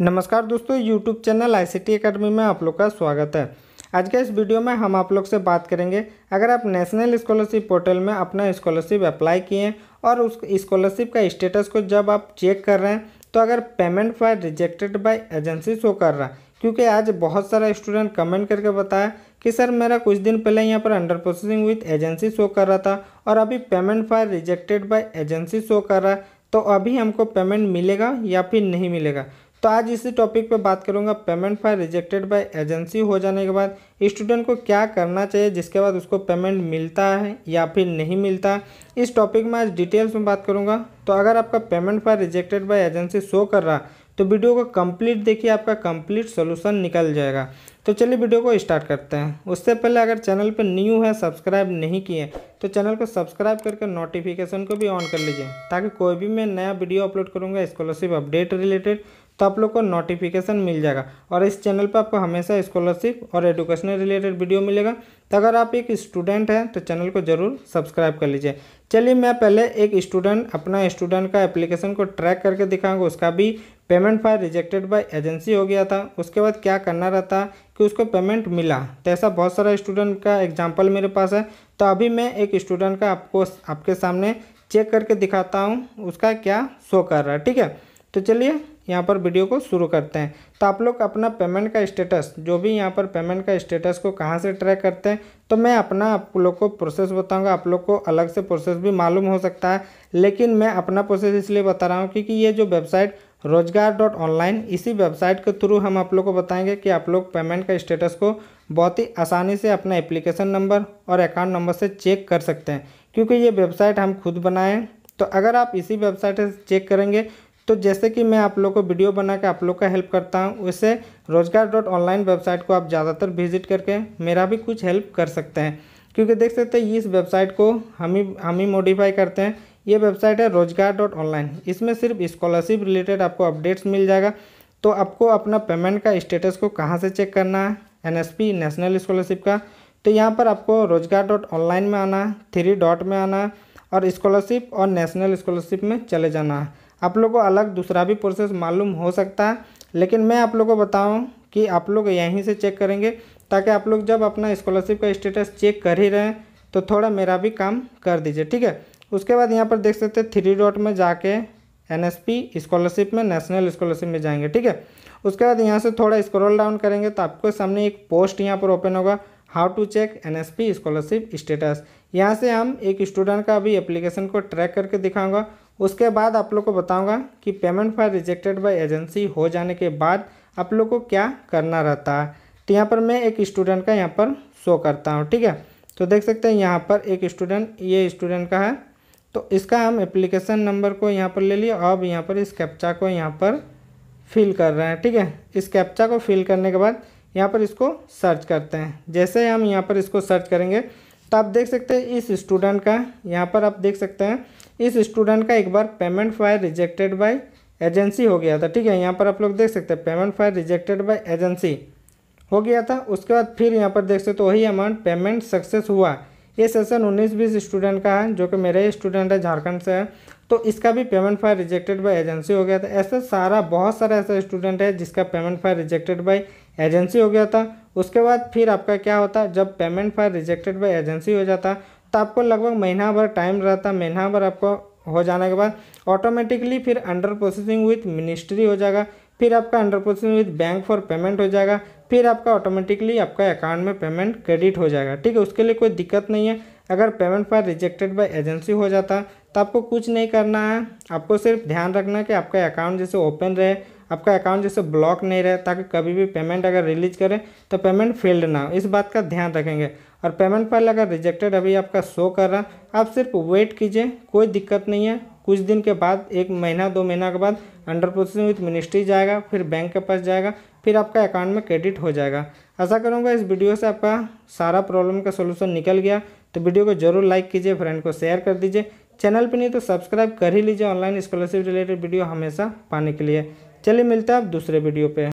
नमस्कार दोस्तों YouTube channel I C academy में आप लोग का स्वागत है आज के इस वीडियो में हम आप लोग से बात करेंगे अगर आप नेशनल स्कॉलरशिप पोर्टल में अपना स्कॉलरशिप अप्लाई किए हैं और उस स्कॉलरशिप का स्टेटस को जब आप चेक कर रहे हैं तो अगर payment for rejected by agency show कर रहा है क्योंकि आज बहुत सारा स्टूडेंट कमेंट करके बताया कि सर मेरा कुछ दिन पहले यहाँ पर under processing with agency show कर रहा था और अभी payment for rejected by agency show कर रहा है तो अभी हमको पेमेंट मिलेगा या फिर नहीं मिलेगा तो आज इसी टॉपिक पे बात करूंगा payment file rejected by agency हो जाने के बाद स्टूडेंट को क्या करना चाहिए जिसके बाद उसको पेमेंट मिलता है या फिर नहीं मिलता इस टॉपिक में आज डिटेल्स में बात करूंगा तो अगर आपका payment file rejected by agency show कर रहा तो वीडियो को कम्प्लीट देखिए आपका कम्प्लीट सोल्यूशन निकल जाएगा तो चलिए वीडियो को स्टार्ट करते हैं उससे पहले अगर चैनल पर न्यू है सब्सक्राइब नहीं किए तो चैनल को सब्सक्राइब करके नोटिफिकेशन को भी ऑन कर लीजिए ताकि कोई भी मैं नया वीडियो अपलोड करूँगा स्कॉलरशिप अपडेट रिलेटेड तो आप लोग को नोटिफिकेशन मिल जाएगा और इस चैनल पर आपको हमेशा स्कॉलरशिप और एडुकेशनल रिलेटेड वीडियो मिलेगा तो अगर आप एक स्टूडेंट हैं तो चैनल को ज़रूर सब्सक्राइब कर लीजिए चलिए मैं पहले एक स्टूडेंट अपना स्टूडेंट का एप्लीकेशन को ट्रैक करके दिखाऊंगा उसका भी payment file rejected by agency हो गया था उसके बाद क्या करना रहता कि उसको पेमेंट मिला तो ऐसा बहुत सारा स्टूडेंट का एग्जाम्पल मेरे पास है तो अभी मैं एक स्टूडेंट का आपको आपके सामने चेक करके दिखाता हूँ उसका क्या शो कर रहा है ठीक है तो चलिए यहाँ पर वीडियो को शुरू करते हैं तो आप लोग अपना पेमेंट का स्टेटस जो भी यहाँ पर पेमेंट का स्टेटस को कहाँ से ट्रैक करते हैं तो मैं अपना आप लोग को प्रोसेस बताऊंगा आप लोग को अलग से प्रोसेस भी मालूम हो सकता है लेकिन मैं अपना प्रोसेस इसलिए बता रहा हूँ क्योंकि ये जो वेबसाइट रोजगार डॉट ऑनलाइन इसी वेबसाइट के थ्रू हम आप लोग को बताएंगे कि आप लोग पेमेंट का स्टेटस को बहुत ही आसानी से अपना एप्लीकेशन नंबर और अकाउंट नंबर से चेक कर सकते हैं क्योंकि ये वेबसाइट हम खुद बनाएँ तो अगर आप इसी वेबसाइट से चेक करेंगे तो जैसे कि मैं आप लोग को वीडियो बना के आप लोग का हेल्प करता हूँ वैसे रोजगार डॉट ऑनलाइन वेबसाइट को आप ज़्यादातर विजिट करके मेरा भी कुछ हेल्प कर सकते हैं क्योंकि देख सकते हैं इस वेबसाइट को हम ही हम ही मॉडिफाई करते हैं ये वेबसाइट है रोजगार डॉट ऑनलाइन इसमें सिर्फ स्कॉलरशिप रिलेटेड आपको अपडेट्स मिल जाएगा तो आपको अपना पेमेंट का स्टेटस को कहाँ से चेक करना है पी नेशनल स्कॉलरशिप का तो यहाँ पर आपको रोजगार डॉट ऑनलाइन में आना थ्री डॉट में आना है और स्कॉलरशिप और नेशनल स्कॉलरशिप में चले जाना है आप लोग को अलग दूसरा भी प्रोसेस मालूम हो सकता है लेकिन मैं आप लोग को बताऊँ कि आप लोग यहीं से चेक करेंगे ताकि आप लोग जब अपना स्कॉलरशिप का स्टेटस चेक कर ही रहें तो थोड़ा मेरा भी काम कर दीजिए ठीक है उसके बाद यहाँ पर देख सकते हैं थ्री डॉट में जाके एन स्कॉलरशिप में नेशनल स्कॉलरशिप में जाएंगे ठीक है उसके बाद यहाँ से थोड़ा स्क्रॉल डाउन करेंगे तो आपके सामने एक पोस्ट यहाँ पर ओपन होगा how to check N scholarship status यहाँ से हम एक स्टूडेंट का अभी एप्लीकेशन को ट्रैक करके दिखाऊंगा उसके बाद आप लोग को बताऊंगा कि payment for rejected by agency हो जाने के बाद आप लोग को क्या करना रहता है तो यहाँ पर मैं एक स्टूडेंट का यहाँ पर शो करता हूँ ठीक है तो देख सकते हैं यहाँ पर एक स्टूडेंट ये स्टूडेंट का है तो इसका हम एप्लीकेशन नंबर को यहाँ पर ले लिए अब यहाँ पर इस कैप्चा को यहाँ पर फिल कर रहे हैं ठीक है इस कैप्चा को फिल करने के बाद यहाँ पर इसको सर्च करते हैं जैसे हम यहाँ पर इसको सर्च करेंगे तो आप देख सकते हैं इस स्टूडेंट का यहाँ पर आप देख सकते हैं इस स्टूडेंट का एक बार payment file rejected by agency हो गया था ठीक है यहाँ पर आप लोग देख सकते हैं payment file rejected by agency हो गया था उसके बाद फिर यहाँ पर देख सकते हो तो वही अमाउंट पेमेंट सक्सेस हुआ ये सेशन उन्नीस बीस स्टूडेंट का है जो कि मेरे स्टूडेंट है झारखंड से है तो इसका भी payment file rejected by agency हो गया था ऐसा सारा बहुत सारा ऐसा स्टूडेंट है जिसका payment file rejected by agency हो गया था उसके बाद फिर आपका क्या होता जब payment file rejected by agency हो जाता तो आपको लगभग महीना भर टाइम रहता महीना भर आपको हो जाने के बाद ऑटोमेटिकली फिर अंडर प्रोसेसिंग विथ मिनिस्ट्री हो जाएगा फिर आपका under processing with bank for payment हो जाएगा फिर आपका ऑटोमेटिकली आपका अकाउंट में पेमेंट क्रेडिट हो जाएगा ठीक है उसके लिए कोई दिक्कत नहीं है अगर payment file rejected by agency हो जाता तो आपको कुछ नहीं करना है आपको सिर्फ ध्यान रखना है कि आपका अकाउंट जैसे ओपन रहे आपका अकाउंट जैसे ब्लॉक नहीं रहे ताकि कभी भी पेमेंट अगर रिलीज करें तो पेमेंट फेल्ड ना हो इस बात का ध्यान रखेंगे और पेमेंट पर अगर रिजेक्टेड अभी आपका शो कर रहा आप सिर्फ वेट कीजिए कोई दिक्कत नहीं है कुछ दिन के बाद एक महीना दो महीना के बाद अंडर प्रोसेसिंग विथ मिनिस्ट्री जाएगा फिर बैंक के पास जाएगा फिर आपका अकाउंट में क्रेडिट हो जाएगा ऐसा करूँगा इस वीडियो से आपका सारा प्रॉब्लम का सोल्यूशन निकल गया तो वीडियो को जरूर लाइक कीजिए फ्रेंड को शेयर कर दीजिए चैनल पर नहीं तो सब्सक्राइब कर ही लीजिए ऑनलाइन स्कॉलरशिप रिलेटेड वीडियो हमेशा पाने के लिए चलिए मिलता हैं आप दूसरे वीडियो पे